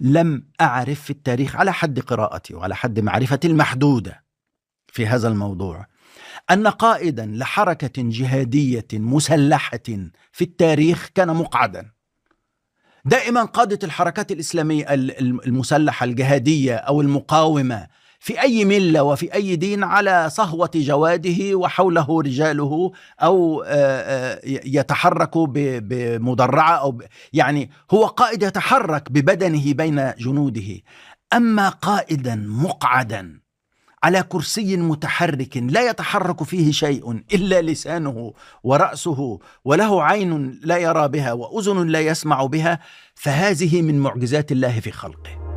لم أعرف في التاريخ على حد قراءتي وعلى حد معرفتي المحدودة في هذا الموضوع أن قائدا لحركة جهادية مسلحة في التاريخ كان مقعدا دائما قادة الحركات الإسلامية المسلحة الجهادية أو المقاومة في أي ملة وفي أي دين على صهوة جواده وحوله رجاله أو آه، آه، يتحرك بمدرعة أو يعني هو قائد يتحرك ببدنه بين جنوده أما قائدا مقعدا على كرسي متحرك لا يتحرك فيه شيء الا لسانه وراسه وله عين لا يرى بها واذن لا يسمع بها فهذه من معجزات الله في خلقه